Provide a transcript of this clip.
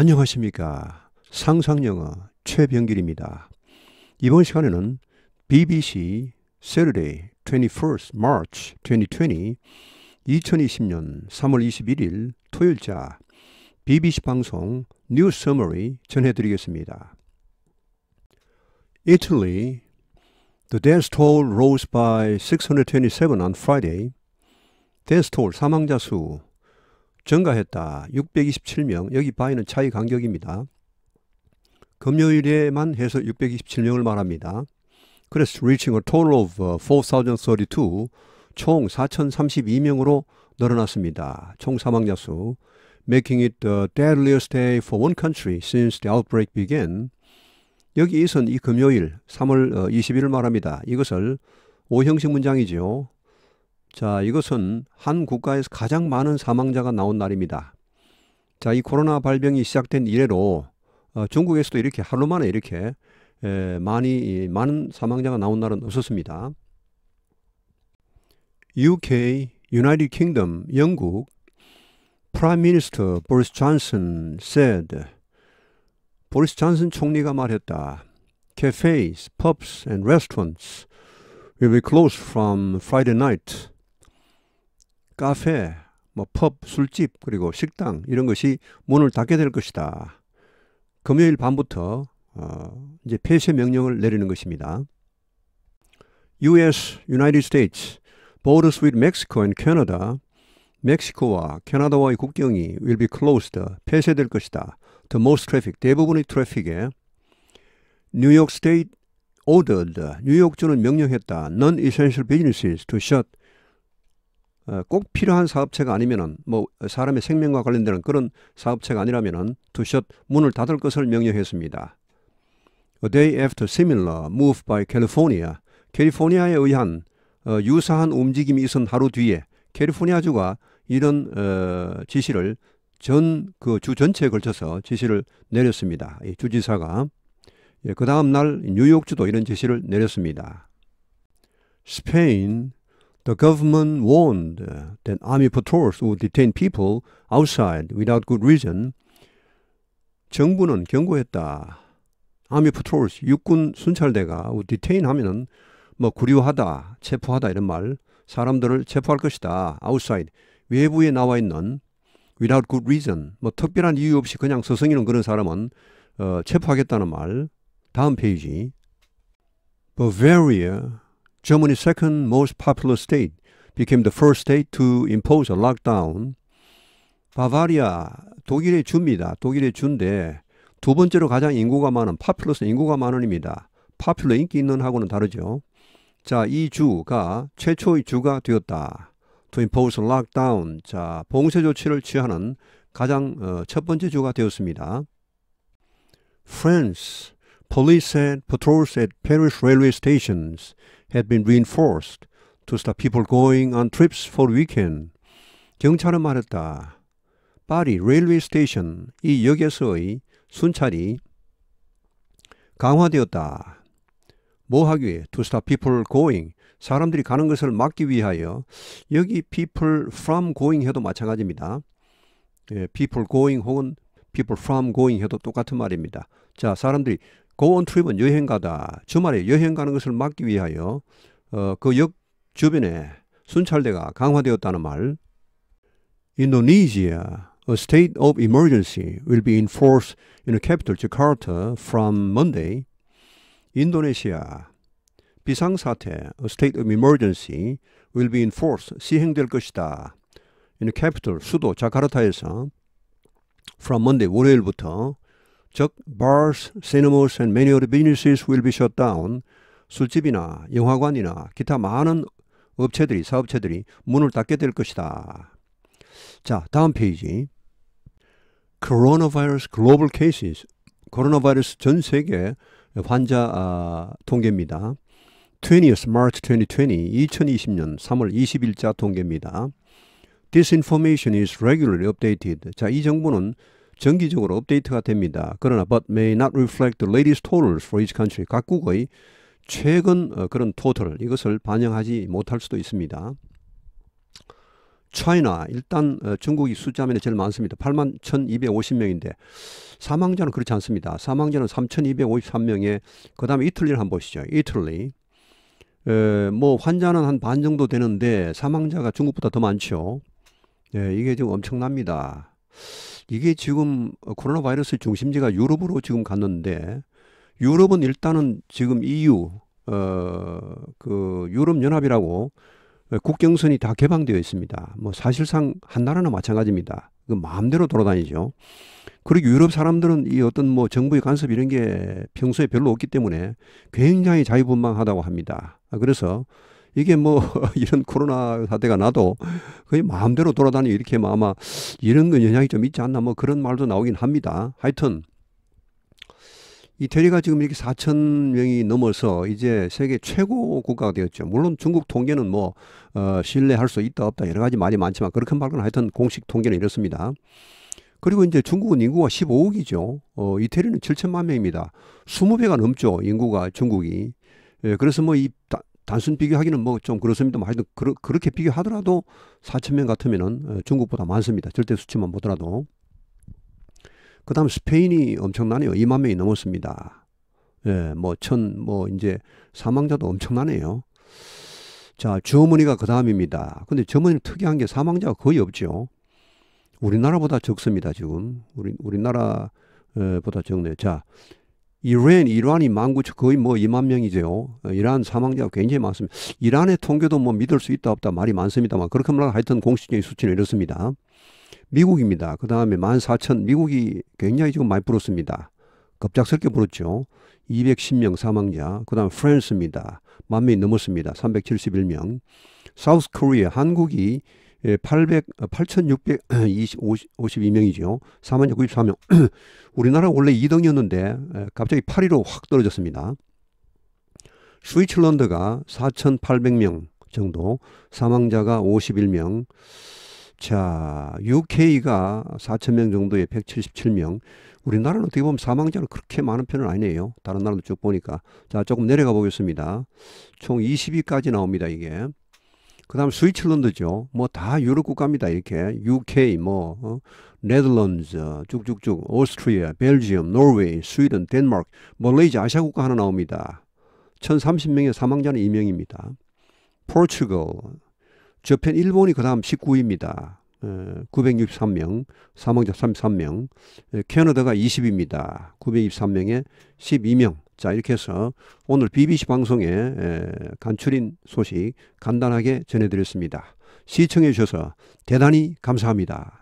안녕하십니까. 상상영어 최병길입니다. 이번 시간에는 BBC Saturday 21st March 2020 2020년 3월 21일 토요일자 BBC 방송 뉴 서머리 전해드리겠습니다. Italy The death toll rose by 627 on Friday. 데스톨 사망자 수 증가했다. 627명. 여기 바에는 차이 간격입니다. 금요일에만 해서 627명을 말합니다. 그래서 reaching a total of 4,032, 총 4,032명으로 늘어났습니다. 총 사망자 수. making it the deadliest day for one country since the outbreak began. 여기 이선 이 금요일 3월 21일 말합니다. 이것을 오형식 문장이지 자, 이것은 한 국가에서 가장 많은 사망자가 나온 날입니다. 자, 이 코로나 발병이 시작된 이래로 어, 중국에서도 이렇게 하루 만에 이렇게 에, 많이 많은 사망자가 나온 날은 없었습니다. UK, United Kingdom, 영국 Prime Minister Boris Johnson said 보리스 잔슨 총리가 말했다. Cafes, pubs and restaurants will be closed from Friday night 카페, 뭐 펍, 술집, 그리고 식당 이런 것이 문을 닫게 될 것이다. 금요일 밤부터 어, 이제 폐쇄 명령을 내리는 것입니다. U.S. United States borders with Mexico and Canada. 멕시코와 캐나다와의 국경이 will be closed 폐쇄될 것이다. The most traffic 대부분의 트래픽에 New York State ordered 뉴욕주는 명령했다. Non-essential businesses to shut 어, 꼭 필요한 사업체가 아니면은 뭐 사람의 생명과 관련되는 그런 사업체가 아니라면은 두샷 문을 닫을 것을 명령했습니다. A day after similar move by California, 캘리포니아에 의한 어, 유사한 움직임이 있은 하루 뒤에 캘리포니아주가 이런 어, 지시를 전 그 주 전체에 걸쳐서 지시를 내렸습니다. 이 주지사가 예, 그 다음 날 뉴욕주도 이런 지시를 내렸습니다. 스페인, The government warned that army patrols would detain people outside without good reason. 정부는 경고했다. army patrols, 육군 순찰대가 would detain 하면은 뭐 구류하다, 체포하다 이런 말. 사람들을 체포할 것이다. outside, 외부에 나와 있는 without good reason, 뭐 특별한 이유 없이 그냥 서성이는 그런 사람은 어, 체포하겠다는 말. 다음 페이지. Bavaria Germany's second most populous state became the first state to impose a lockdown. 바바리아 독일의 주입니다. 독일의 주인데 두 번째로 가장 인구가 많은 파퓰러스 인구가 많은입니다. 파퓰러 인기 있는 하고는 다르죠. 자, 이 주가 최초의 주가 되었다. To impose lockdown. 자, 봉쇄 조치를 취하는 가장 어, 첫 번째 주가 되었습니다. France police and patrols at Paris railway stations had been reinforced to stop people going on trips for weekend. 경찰은 말했다. 파리 레일웨이 스테이션 이 역에서의 순찰이 강화되었다. 뭐 하기? To stop people going. 사람들이 가는 것을 막기 위하여 여기 people from going 해도 마찬가지입니다. 예, people going 혹은 people from going 해도 똑같은 말입니다. 자, 사람들이 go on trip은 여행 가다. 주말에 여행 가는 것을 막기 위하여 어, 그역 주변에 순찰대가 강화되었다는 말. i n d o n a state of emergency will be enforced in the capital Jakarta from Monday. 인도네시아 비상사태, a state of emergency will be enforced 시행될 것이다. in the capital 수도 자카르타에서 from Monday 월요일부터 즉 bars, cinemas and many other businesses will be shut down. 술집이나 영화관이나 기타 많은 업체들이 사업체들이 문을 닫게 될 것이다. 자, 다음 페이지. Coronavirus global cases. 코로나 바이러스 전 세계 환자 아, 통계입니다. 20th March 2020, 2020년 3월 20일자 통계입니다. This information is regularly updated. 자, 이 정보는 정기적으로 업데이트가 됩니다. 그러나 but may not reflect the latest totals for each country. 각국의 최근 어, 그런 토탈 이것을 반영하지 못할 수도 있습니다. 차이나 일단 어, 중국이 숫자면에 제일 많습니다. 8만 1,250명인데 사망자는 그렇지 않습니다. 사망자는 3,253명에 그다음에 이틀리를 한번 보시죠. 이틀리 에, 어, 뭐 환자는 한 반 정도 되는데 사망자가 중국보다 더 많죠. 예, 이게 지금 엄청납니다. 이게 지금 코로나 바이러스 중심지가 유럽으로 지금 갔는데 유럽은 일단은 지금 EU 어그 유럽 연합이라고 어, 국경선이 다 개방되어 있습니다. 뭐 사실상 한 나라나 마찬가지입니다. 그 마음대로 돌아다니죠. 그리고 유럽 사람들은 이 어떤 뭐 정부의 간섭 이런 게 평소에 별로 없기 때문에 굉장히 자유분방하다고 합니다. 아, 그래서 이게 뭐 이런 코로나 사태가 나도 거의 마음대로 돌아다니 이렇게 뭐 아마 이런 건 영향이 좀 있지 않나 뭐 그런 말도 나오긴 합니다. 하여튼 이태리가 지금 이렇게 4천 명이 넘어서 이제 세계 최고 국가가 되었죠. 물론 중국 통계는 뭐 어, 신뢰할 수 있다 없다 여러 가지 말이 많지만 그렇게 말건 하여튼 공식 통계는 이렇습니다. 그리고 이제 중국은 인구가 15억이죠. 어, 이태리는 7천만 명입니다. 20배가 넘죠. 인구가 중국이. 예, 그래서 뭐이 단순 비교하기는 뭐 좀 그렇습니다만 뭐 하여튼 그러, 그렇게 비교하더라도 4천 명 같으면은 어, 중국보다 많습니다. 절대 수치만 보더라도. 그 다음 스페인이 엄청나네요. 2만 명이 넘었습니다. 예, 뭐, 천, 뭐, 이제 사망자도 엄청나네요. 자, 주어머니가 그 다음입니다. 근데 주어머니 특이한 게 사망자가 거의 없죠. 우리나라보다 적습니다, 지금. 우리, 우리나라보다 적네요. 자, 이란, 이란이 만구천 거의 뭐 2만 명이죠. 어, 이란 사망자가 굉장히 많습니다. 이란의 통계도 뭐 믿을 수 있다 없다 말이 많습니다만 그렇게 말하면 하여튼 공식적인 수치는 이렇습니다. 미국입니다. 그 다음에 14,000 미국이 굉장히 지금 많이 불었습니다. 급작스럽게 불었죠. 210명 사망자. 그 다음 프랑스입니다. 만 명이 넘었습니다. 371명. 사우스 코리아 한국이 8 6 5 2명이죠 4만 94명. 우리나라 원래 2등이었는데 예, 갑자기 8위로 확 떨어졌습니다. 스위츠런드가 4,800명 정도, 사망자가 51명. 자, UK가 4,000명 정도의 177명. 우리나라는 어떻게 보면 사망자는 그렇게 많은 편은 아니에요. 다른 나라도 쭉 보니까. 자, 조금 내려가 보겠습니다. 총 20위까지 나옵니다, 이게. 그다음 스위츠랜드죠. 뭐 다 유럽 국가입니다. 이렇게 UK 뭐 어? 네덜란드 어, 쭉쭉쭉 오스트리아, 벨지엄, 노르웨이, 스웨덴, 덴마크, 말레이시아 아시아 국가 하나 나옵니다. 1030명의 사망자는 2명입니다. 포르투갈, 저편 일본이 그다음 19위입니다. 963명, 어, 사망자 33명, 어, 캐나다가 20입니다. 923명에 12명, 자 이렇게 해서 오늘 BBC 방송에 간추린 소식 간단하게 전해드렸습니다. 시청해 주셔서 대단히 감사합니다.